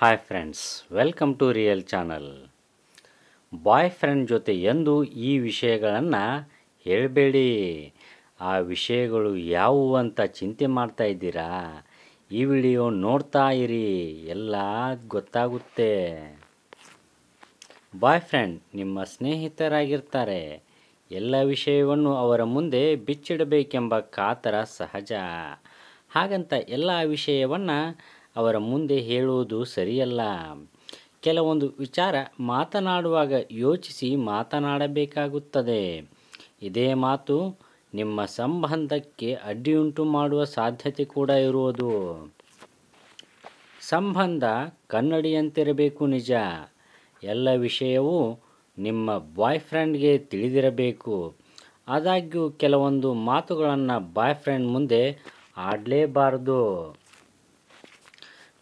hi friends welcome to real channel boyfriend ಜೊತೆ ಎಂದು ಈ ವಿಷಯಗಳನ್ನು ಹೇಳಬೇಡಿ ಆ ವಿಷಯಗಳು ಯಾವುವು ಅಂತ ಚಿಂತೆ ಮಾಡ್ತಾ ಇದ್ದೀರಾ ಈ ವಿಡಿಯೋ ನೋಡ್ತಾ ಇರಿ ಎಲ್ಲ ಗೊತ್ತಾಗುತ್ತೆ ಬಾಯ್ ಫ್ರೆಂಡ್ ನಿಮ್ಮ ಸ್ನೇಹಿತರಾಗಿರ್ತಾರೆ ಎಲ್ಲ ವಿಷಯವನ್ನು ಅವರ ಮುಂದೆ ಬಿಚ್ಚಿಡಬೇಕೆಂಬ ಕಾತರ ಸಹಜ ಹಾಗಂತ ಎಲ್ಲ ವಿಷಯವನ್ನು ಅವರ ಮುಂದೆ ಹೇಳುವುದು ಸರಿಯಲ್ಲ ಕೆಲವೊಂದು ವಿಚಾರ ಮಾತನಾಡುವಾಗ ಯೋಚಿಸಿ ಮಾತನಾಡಬೇಕಾಗುತ್ತದೆ ಇದೇ ಮಾತು ನಿಮ್ಮ ಸಂಬಂಧಕ್ಕೆ ಅಡ್ಡಿಯುಂಟು ಮಾಡುವ ಸಾಧ್ಯತೆ ಕೂಡ ಇರುವುದು ಸಂಬಂಧ ಕನ್ನಡಿಯಂತಿರಬೇಕು ನಿಜ ಎಲ್ಲ ವಿಷಯವೂ ನಿಮ್ಮ ಬಾಯ್ ಫ್ರೆಂಡ್ಗೆ ತಿಳಿದಿರಬೇಕು ಆದಾಗ್ಯೂ ಕೆಲವೊಂದು ಮಾತುಗಳನ್ನು ಬಾಯ್ ಫ್ರೆಂಡ್ ಮುಂದೆ ಆಡಲೇಬಾರದು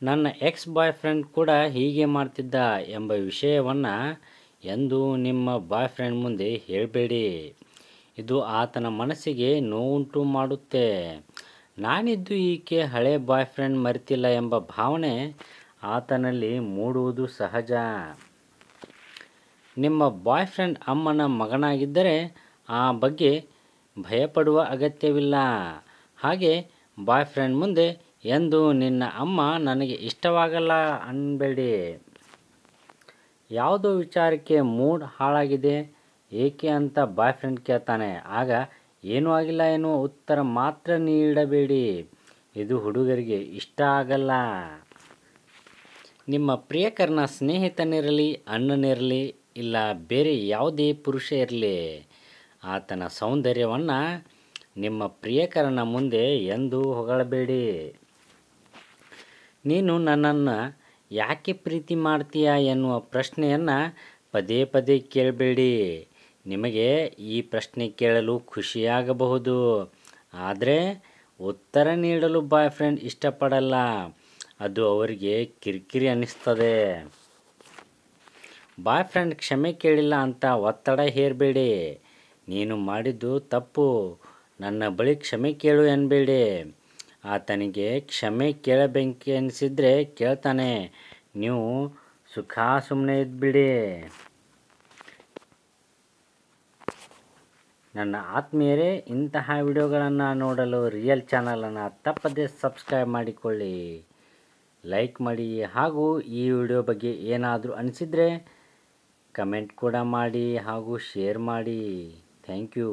ನನ್ನ ಎಕ್ಸ್ ಬಾಯ್ ಫ್ರೆಂಡ್ ಕೂಡ ಹೀಗೆ ಮಾಡ್ತಿದ್ದ ಎಂಬ ವಿಷಯವನ್ನು ಎಂದು ನಿಮ್ಮ ಬಾಯ್ ಫ್ರೆಂಡ್ ಮುಂದೆ ಹೇಳಬೇಡಿ ಇದು ಆತನ ಮನಸ್ಸಿಗೆ ನೋವುಂಟು ಮಾಡುತ್ತೆ ನಾನಿದ್ದು ಈಕೆ ಹಳೆ ಬಾಯ್ ಫ್ರೆಂಡ್ ಮರಿತಿಲ್ಲ ಎಂಬ ಭಾವನೆ ಆತನಲ್ಲಿ ಮೂಡುವುದು ಸಹಜ ನಿಮ್ಮ ಬಾಯ್ ಫ್ರೆಂಡ್ ಅಮ್ಮನ ಮಗನಾಗಿದ್ದರೆ ಆ ಬಗ್ಗೆ ಭಯಪಡುವ ಅಗತ್ಯವಿಲ್ಲ ಹಾಗೆ ಬಾಯ್ ಫ್ರೆಂಡ್ ಮುಂದೆ ಎಂದು ನಿನ್ನ ಅಮ್ಮ ನನಗೆ ಇಷ್ಟವಾಗಲ್ಲ ಅನ್ನಬೇಡಿ ಯಾವುದೋ ವಿಚಾರಕ್ಕೆ ಮೂಡ್ ಹಾಳಾಗಿದೆ ಏಕೆ ಅಂತ ಬಾಯ್ ಫ್ರೆಂಡ್ ಕೇಳ್ತಾನೆ ಆಗ ಏನೂ ಆಗಿಲ್ಲ ಎನ್ನುವ ಉತ್ತರ ಮಾತ್ರ ನೀಡಬೇಡಿ ಇದು ಹುಡುಗರಿಗೆ ಇಷ್ಟ ಆಗಲ್ಲ ನಿಮ್ಮ ಪ್ರಿಯಕರನ ಸ್ನೇಹಿತನಿರಲಿ ಅಣ್ಣನಿರಲಿ ಇಲ್ಲ ಬೇರೆ ಯಾವುದೇ ಪುರುಷ ಇರಲಿ ಆತನ ಸೌಂದರ್ಯವನ್ನು ನಿಮ್ಮ ಪ್ರಿಯಕರನ ಮುಂದೆ ಎಂದು ಹೊಗಳಬೇಡಿ ನೀನು ನನ್ನನ್ನು ಯಾಕೆ ಪ್ರೀತಿ ಮಾಡ್ತೀಯ ಎನ್ನುವ ಪ್ರಶ್ನೆಯನ್ನು ಪದೇ ಪದೇ ಕೇಳಬೇಡಿ ನಿಮಗೆ ಈ ಪ್ರಶ್ನೆ ಕೇಳಲು ಖುಷಿಯಾಗಬಹುದು ಆದರೆ ಉತ್ತರ ನೀಡಲು ಬಾಯ್ ಫ್ರೆಂಡ್ ಇಷ್ಟಪಡಲ್ಲ ಅದು ಅವರಿಗೆ ಕಿರಿಕಿರಿ ಅನ್ನಿಸ್ತದೆ ಬಾಯ್ ಫ್ರೆಂಡ್ ಕ್ಷಮೆ ಕೇಳಿಲ್ಲ ಅಂತ ಒತ್ತಡ ಹೇರಬೇಡಿ ನೀನು ಮಾಡಿದ್ದು ತಪ್ಪು ನನ್ನ ಬಳಿ ಕ್ಷಮೆ ಕೇಳು ಎನ್ನಬೇಡಿ ಆತನಿಗೆ ಕ್ಷಮೆ ಕೇಳಬೇಕೆನಿಸಿದ್ರೆ ಕೇಳ್ತಾನೆ ನೀವು ಸುಖ ಸುಮ್ಮನೆ ಇದ್ಬಿಡಿ ನನ್ನ ಆತ್ಮೀಯರೇ ಇಂತಹ ವಿಡಿಯೋಗಳನ್ನು ನೋಡಲು ರಿಯಲ್ ಚಾನಲನ್ನು ತಪ್ಪದೇ ಸಬ್ಸ್ಕ್ರೈಬ್ ಮಾಡಿಕೊಳ್ಳಿ ಲೈಕ್ ಮಾಡಿ ಹಾಗೂ ಈ ವಿಡಿಯೋ ಬಗ್ಗೆ ಏನಾದರೂ ಅನಿಸಿದರೆ ಕಮೆಂಟ್ ಕೂಡ ಮಾಡಿ ಹಾಗೂ ಶೇರ್ ಮಾಡಿ ಥ್ಯಾಂಕ್ ಯು